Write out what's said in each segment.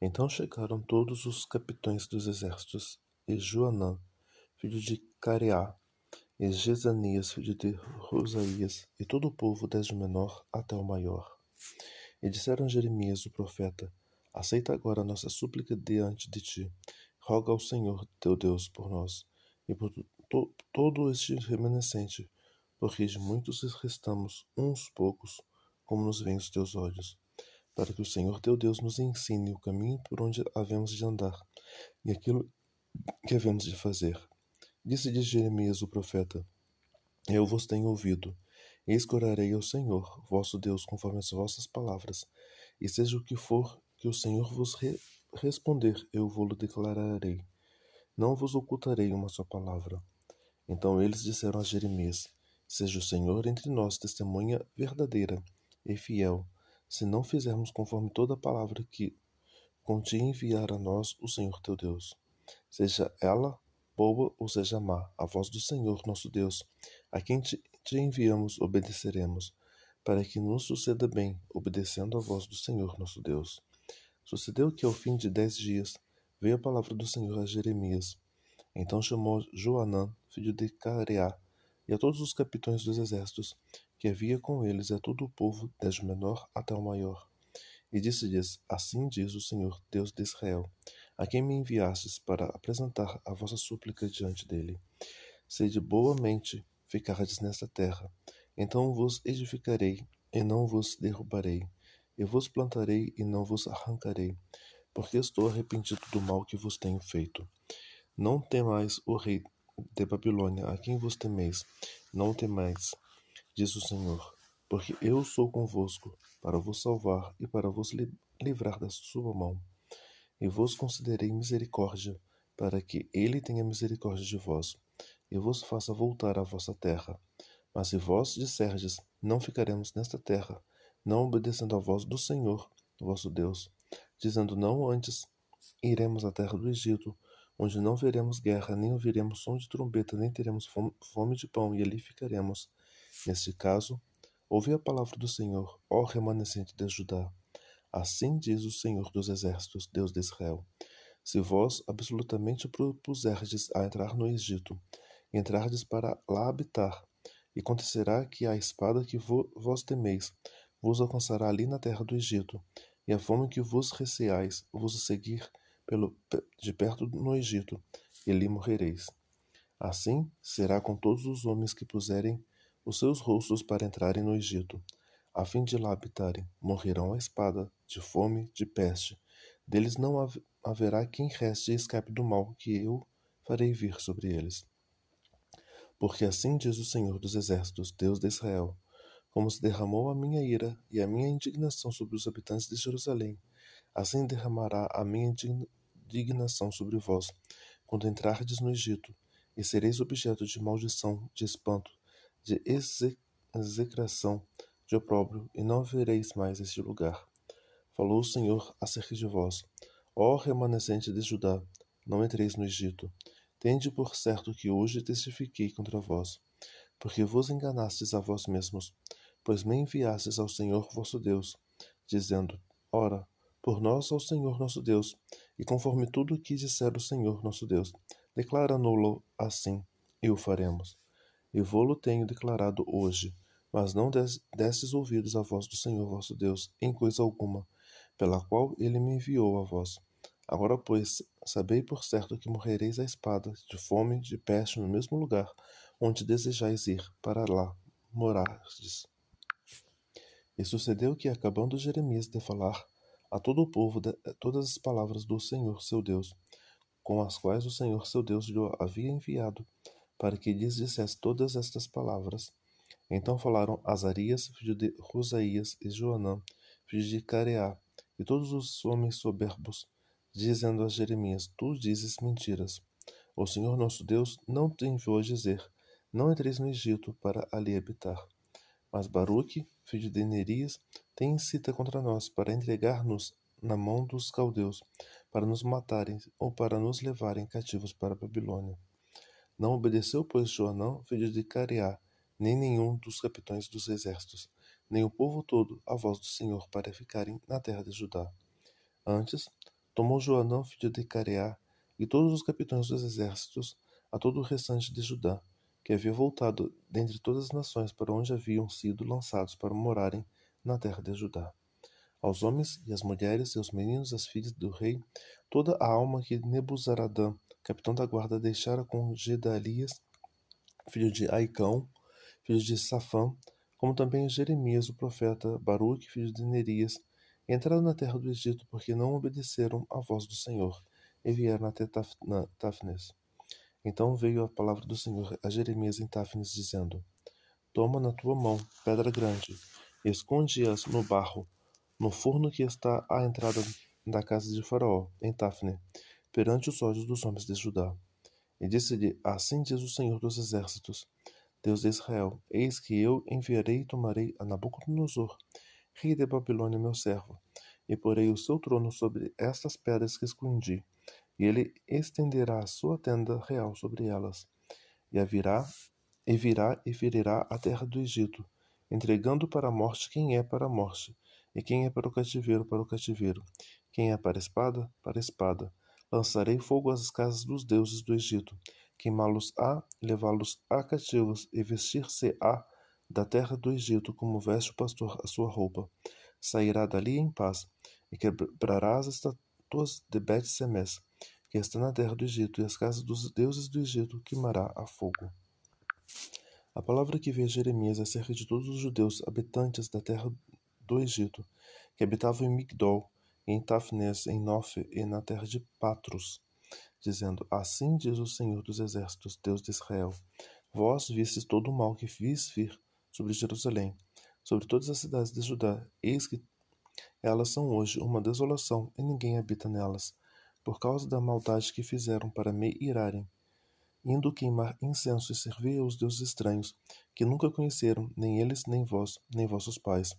Então chegaram todos os capitães dos exércitos, e Joanã, filho de Careá, e Jezanias, filho de Rosaías, e todo o povo, desde o menor até o maior. E disseram a Jeremias, o profeta, Aceita agora a nossa súplica diante de ti. Roga ao Senhor, teu Deus, por nós, e por to todo este remanescente, porque de muitos restamos uns poucos, como nos vêem os teus olhos para que o Senhor teu Deus nos ensine o caminho por onde havemos de andar e aquilo que havemos de fazer. Disse-lhe Jeremias o profeta: Eu vos tenho ouvido. Eis que orarei ao Senhor, vosso Deus, conforme as vossas palavras, e seja o que for que o Senhor vos re responder, eu vou-lo declararei. Não vos ocultarei uma só palavra. Então eles disseram a Jeremias: Seja o Senhor entre nós testemunha verdadeira e fiel se não fizermos conforme toda a palavra que conti enviar a nós o Senhor teu Deus. Seja ela boa ou seja má, a voz do Senhor nosso Deus, a quem te, te enviamos, obedeceremos, para que nos suceda bem, obedecendo a voz do Senhor nosso Deus. Sucedeu que, ao fim de dez dias, veio a palavra do Senhor a Jeremias. Então chamou Joanã, filho de Careá, e a todos os capitães dos exércitos, que havia com eles a todo o povo, desde o menor até o maior. E disse-lhes: Assim diz o Senhor, Deus de Israel, a quem me enviastes para apresentar a vossa súplica diante dele. Se de boa mente ficardes nesta terra, então vos edificarei e não vos derrubarei. Eu vos plantarei e não vos arrancarei, porque estou arrependido do mal que vos tenho feito. Não temais o rei de Babilônia, a quem vos temeis, não temais diz o Senhor, porque eu sou convosco, para vos salvar e para vos livrar da sua mão. E vos considerei misericórdia, para que ele tenha misericórdia de vós, e vos faça voltar à vossa terra. Mas se vós disserdes, não ficaremos nesta terra, não obedecendo a voz do Senhor, vosso Deus, dizendo não antes, iremos à terra do Egito, onde não veremos guerra, nem ouviremos som de trombeta, nem teremos fome de pão, e ali ficaremos Neste caso, ouvi a palavra do Senhor, ó remanescente de Judá. Assim diz o Senhor dos Exércitos, Deus de Israel: Se vós absolutamente propuserdes a entrar no Egito, e entrardes para lá habitar, e acontecerá que a espada que vós temeis vos alcançará ali na terra do Egito, e a fome que vos receais vos seguir pelo, de perto no Egito, e ali morrereis. Assim será com todos os homens que puserem os seus rostos para entrarem no Egito, a fim de lá habitarem. Morrerão à espada, de fome, de peste. Deles não haverá quem reste e escape do mal que eu farei vir sobre eles. Porque assim diz o Senhor dos Exércitos, Deus de Israel: Como se derramou a minha ira e a minha indignação sobre os habitantes de Jerusalém, assim derramará a minha indignação sobre vós, quando entrardes no Egito, e sereis objeto de maldição, de espanto, de execração de opróbrio, e não vereis mais este lugar. Falou o Senhor acerca de vós, ó remanescente de Judá, não entreis no Egito. Tende por certo que hoje testifiquei contra vós, porque vos enganastes a vós mesmos, pois me enviastes ao Senhor vosso Deus, dizendo: Ora, por nós ao Senhor nosso Deus, e conforme tudo o que disser o Senhor nosso Deus, declara-no-lo assim, e o faremos e vou lo tenho declarado hoje. Mas não destes ouvidos à voz do Senhor vosso Deus em coisa alguma, pela qual ele me enviou a vós. Agora, pois, sabei por certo que morrereis à espada, de fome, de peste, no mesmo lugar onde desejais ir, para lá morardes. E sucedeu que, acabando Jeremias de falar a todo o povo de, todas as palavras do Senhor seu Deus, com as quais o Senhor seu Deus lhe havia enviado, para que lhes dissesse todas estas palavras. Então falaram Azarias, filho de Rosaías, e Joanã, filho de Careá, e todos os homens soberbos, dizendo a Jeremias: Tu dizes mentiras. O Senhor nosso Deus não te enviou a dizer: Não entreis no Egito para ali habitar. Mas Baruque, filho de Nerias, tem incita contra nós para entregar-nos na mão dos caldeus, para nos matarem ou para nos levarem cativos para a Babilônia. Não obedeceu, pois, Joanão, filho de Careá, nem nenhum dos capitães dos exércitos, nem o povo todo, a voz do Senhor para ficarem na terra de Judá. Antes, tomou Joanão, filho de Careá, e todos os capitães dos exércitos, a todo o restante de Judá, que havia voltado dentre todas as nações para onde haviam sido lançados para morarem na terra de Judá. Aos homens e às mulheres e aos meninos e às filhas do rei, toda a alma que Nebuzaradã, capitão da guarda, deixara com Gedalias, filho de Aicão, filho de Safã, como também Jeremias, o profeta, Baruque, filho de Nerias, entraram na terra do Egito porque não obedeceram à voz do Senhor e vieram até Taf na, Tafnes. Então veio a palavra do Senhor a Jeremias em Tafnes, dizendo: Toma na tua mão pedra grande, esconde-as no barro, no forno que está à entrada da casa de Faraó, em Tafne, perante os olhos dos homens de Judá. E disse-lhe: Assim diz o Senhor dos Exércitos, Deus de Israel: Eis que eu enviarei e tomarei a Nabucodonosor, rei de Babilônia, meu servo, e porei o seu trono sobre estas pedras que escondi, e ele estenderá a sua tenda real sobre elas, e virá e virá e ferirá a terra do Egito, entregando para a morte quem é para a morte, e quem é para o cativeiro para o cativeiro, quem é para a espada para a espada, Lançarei fogo às casas dos deuses do Egito, queimá-los-á, levá-los-á cativos, e vestir-se-á da terra do Egito, como veste o pastor a sua roupa. Sairá dali em paz, e quebrarás as estátuas de Bet-Semes, que está na terra do Egito, e as casas dos deuses do Egito queimará a fogo. A palavra que veio a Jeremias acerca de todos os judeus habitantes da terra do Egito, que habitavam em Migdol, em Tafnês, em Nofe e na terra de Patros, dizendo: Assim diz o Senhor dos Exércitos, Deus de Israel: Vós vistes todo o mal que fiz vir sobre Jerusalém, sobre todas as cidades de Judá, eis que elas são hoje uma desolação e ninguém habita nelas, por causa da maldade que fizeram para me irarem, indo queimar incenso e servir aos deuses estranhos, que nunca conheceram, nem eles, nem vós, nem vossos pais.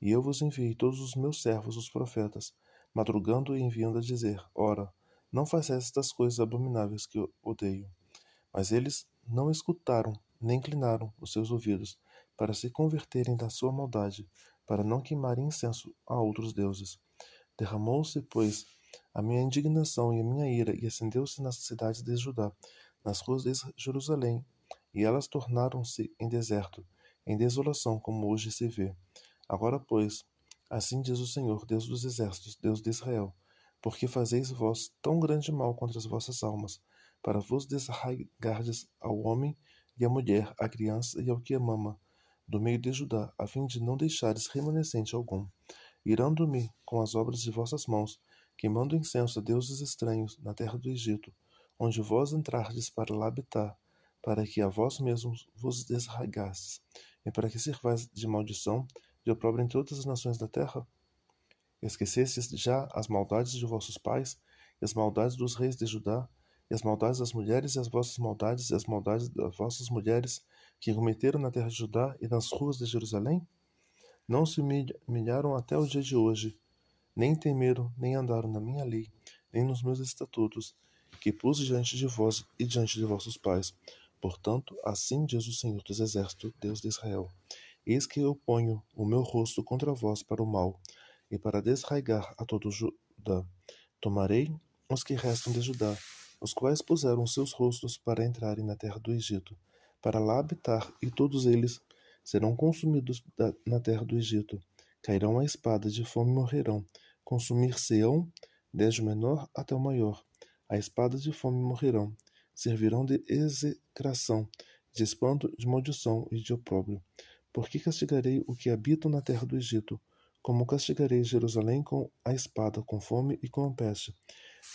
E eu vos enviei todos os meus servos, os profetas, madrugando e enviando a dizer: Ora, não façais estas coisas abomináveis que odeio. Mas eles não escutaram, nem inclinaram os seus ouvidos, para se converterem da sua maldade, para não queimarem incenso a outros deuses. Derramou-se, pois, a minha indignação e a minha ira, e acendeu-se nas cidades de Judá, nas ruas de Jerusalém, e elas tornaram-se em deserto, em desolação, como hoje se vê. Agora, pois, Assim diz o Senhor, Deus dos exércitos, Deus de Israel, porque fazeis vós tão grande mal contra as vossas almas, para vos desarraigardes ao homem e à mulher, à criança e ao que a mama, do meio de Judá, a fim de não deixares remanescente algum. Irando-me com as obras de vossas mãos, queimando incenso a deuses estranhos na terra do Egito, onde vós entrardes para lá habitar, para que a vós mesmos vos desarraigastes, e para que servais de maldição de opróbrio entre todas as nações da terra? Esquecestes já as maldades de vossos pais, e as maldades dos reis de Judá, e as maldades das mulheres, e as vossas maldades, e as maldades das vossas mulheres, que cometeram na terra de Judá e nas ruas de Jerusalém? Não se humilharam até o dia de hoje, nem temeram, nem andaram na minha lei, nem nos meus estatutos, que pus diante de vós e diante de vossos pais. Portanto, assim diz o Senhor dos Exércitos, Deus de Israel: Eis que eu ponho o meu rosto contra vós para o mal, e para desraigar a todo Judá. Tomarei os que restam de Judá, os quais puseram seus rostos para entrarem na terra do Egito, para lá habitar, e todos eles serão consumidos da, na terra do Egito. Cairão a espada de fome e morrerão. Consumir-se-ão, desde o menor até o maior. A espada de fome morrerão. Servirão de execração, de espanto, de maldição e de opróbrio. Porque castigarei o que habitam na terra do Egito, como castigarei Jerusalém com a espada, com fome e com a peste,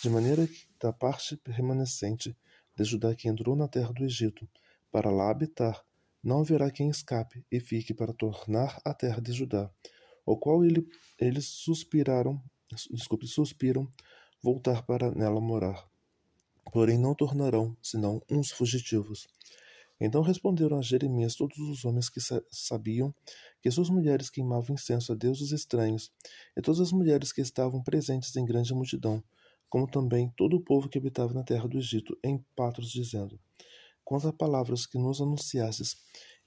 de maneira que da parte remanescente de Judá que entrou na terra do Egito, para lá habitar, não haverá quem escape e fique para tornar a terra de Judá, o qual ele, eles suspiraram, desculpe, suspiram, voltar para nela morar. Porém não tornarão, senão uns fugitivos. Então responderam a Jeremias todos os homens que sa sabiam que suas mulheres queimavam incenso a deuses estranhos, e todas as mulheres que estavam presentes em grande multidão, como também todo o povo que habitava na terra do Egito, em Patros, dizendo: a palavras que nos anunciasses,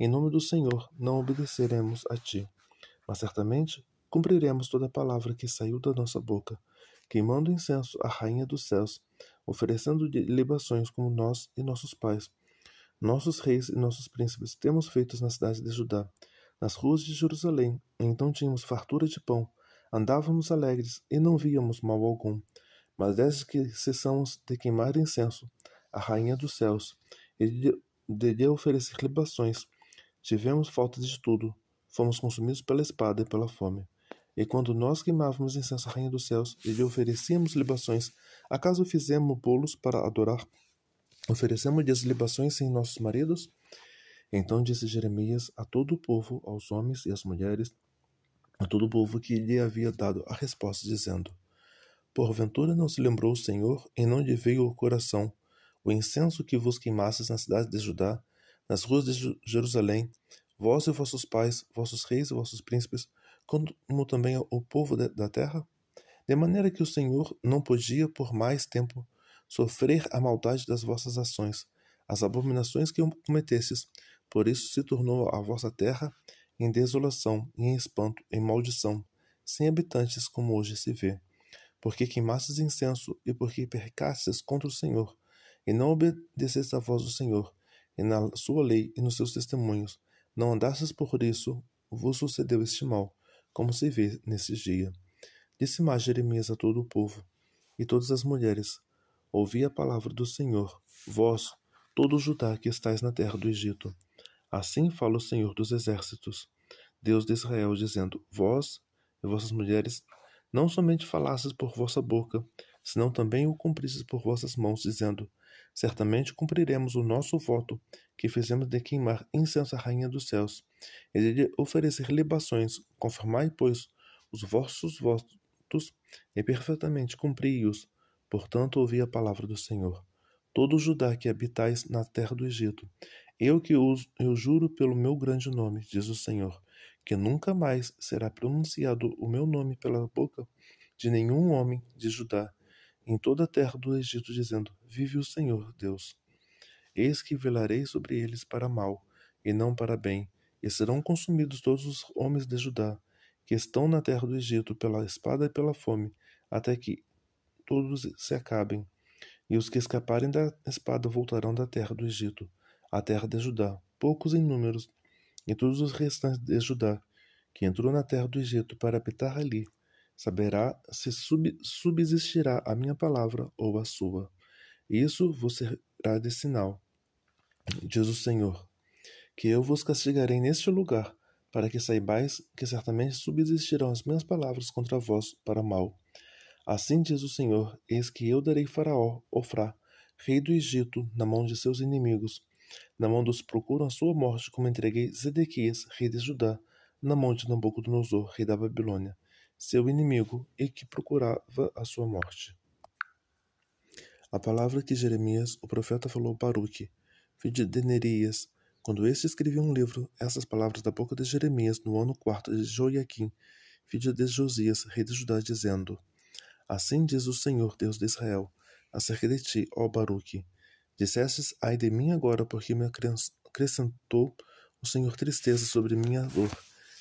em nome do Senhor, não obedeceremos a ti. Mas certamente cumpriremos toda a palavra que saiu da nossa boca, queimando incenso à Rainha dos céus, oferecendo libações como nós e nossos pais nossos reis e nossos príncipes temos feitos na cidade de Judá, nas ruas de Jerusalém. Então tínhamos fartura de pão, andávamos alegres e não víamos mal algum. Mas desde que cessamos de queimar incenso, a rainha dos céus, e de lhe oferecer libações, tivemos falta de tudo, fomos consumidos pela espada e pela fome. E quando nós queimávamos incenso à rainha dos céus e lhe oferecíamos libações, acaso fizemos bolos para adorar? Oferecemos-lhes libações sem nossos maridos? Então disse Jeremias a todo o povo, aos homens e às mulheres, a todo o povo que lhe havia dado a resposta, dizendo: Porventura não se lembrou o Senhor, e não lhe veio o coração o incenso que vos queimastes na cidade de Judá, nas ruas de Jerusalém, vós e vossos pais, vossos reis e vossos príncipes, como também o povo da terra? De maneira que o Senhor não podia por mais tempo sofrer a maldade das vossas ações, as abominações que cometestes. Por isso se tornou a vossa terra em desolação, em espanto, em maldição, sem habitantes como hoje se vê. Porque queimastes incenso e porque percastes contra o Senhor, e não obedecestes à voz do Senhor, e na sua lei e nos seus testemunhos, não andastes por isso, vos sucedeu este mal, como se vê nesse dia. Disse mais Jeremias a todo o povo, e todas as mulheres, Ouvi a palavra do Senhor, vós, todo Judá que estáis na terra do Egito. Assim fala o Senhor dos Exércitos, Deus de Israel, dizendo: Vós e vossas mulheres não somente falastes por vossa boca, senão também o cumpristes por vossas mãos, dizendo: Certamente cumpriremos o nosso voto que fizemos de queimar incenso à rainha dos céus, e de oferecer libações. Confirmai, pois, os vossos votos e perfeitamente cumpri-os, Portanto, ouvi a palavra do Senhor. Todo Judá que habitais na terra do Egito, eu que os, eu juro pelo meu grande nome, diz o Senhor, que nunca mais será pronunciado o meu nome pela boca de nenhum homem de Judá em toda a terra do Egito, dizendo: Vive o Senhor Deus. Eis que velarei sobre eles para mal, e não para bem, e serão consumidos todos os homens de Judá, que estão na terra do Egito, pela espada e pela fome, até que todos se acabem, e os que escaparem da espada voltarão da terra do Egito, a terra de Judá, poucos em números, e todos os restantes de Judá, que entrou na terra do Egito para habitar ali, saberá se sub subsistirá a minha palavra ou a sua. Isso vos será de sinal, diz o Senhor, que eu vos castigarei neste lugar, para que saibais que certamente subsistirão as minhas palavras contra vós para mal. Assim diz o Senhor: Eis que eu darei Faraó, Ofrá, rei do Egito, na mão de seus inimigos, na mão dos que procuram a sua morte, como entreguei Zedequias, rei de Judá, na mão de Nabucodonosor, rei da Babilônia, seu inimigo e que procurava a sua morte. A palavra que Jeremias, o profeta, falou a Baruque, filho de Denerias, quando este escreveu um livro, essas palavras da boca de Jeremias no ano quarto de Joiaquim, filho de Josias, rei de Judá, dizendo: Assim diz o Senhor, Deus de Israel, acerca de ti, ó Baruque. Dissestes, ai de mim agora, porque me acrescentou o Senhor tristeza sobre minha dor.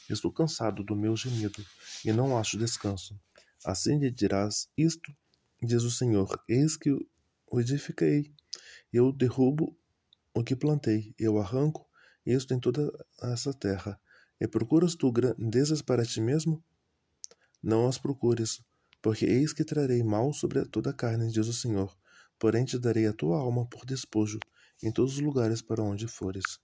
Estou cansado do meu gemido, e não acho descanso. Assim lhe dirás isto, diz o Senhor, eis que o edifiquei, eu derrubo o que plantei, eu arranco isto em toda essa terra. E procuras tu grandezas para ti mesmo? Não as procures, porque eis que trarei mal sobre toda a carne, diz o Senhor, porém te darei a tua alma por despojo em todos os lugares para onde fores.